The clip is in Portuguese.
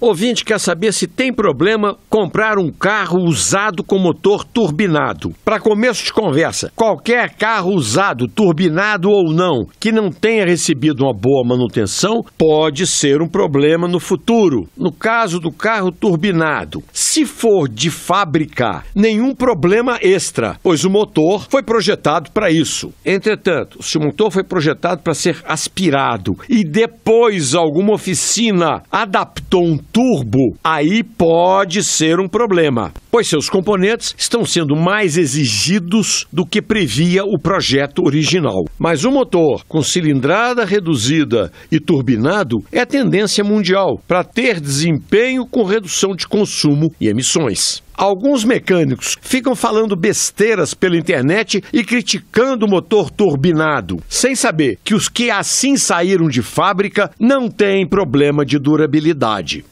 Ouvinte quer saber se tem problema comprar um carro usado com motor turbinado. Para começo de conversa, qualquer carro usado, turbinado ou não, que não tenha recebido uma boa manutenção, pode ser um problema no futuro. No caso do carro turbinado, se for de fábrica, nenhum problema extra, pois o motor foi projetado para isso. Entretanto, se o motor foi projetado para ser aspirado e depois alguma oficina adaptou um turbo. Aí pode ser um problema, pois seus componentes estão sendo mais exigidos do que previa o projeto original. Mas o motor com cilindrada reduzida e turbinado é tendência mundial para ter desempenho com redução de consumo e emissões. Alguns mecânicos ficam falando besteiras pela internet e criticando o motor turbinado, sem saber que os que assim saíram de fábrica não têm problema de durabilidade.